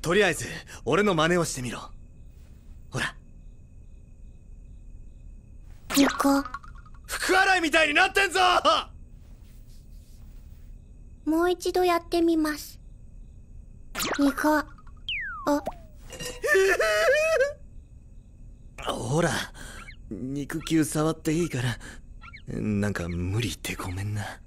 とりあえず俺の真似をしてみろほら床服洗いみたいになってんぞもう一度やってみます床あ ほら肉球触っていいからなんか無理言ってごめんな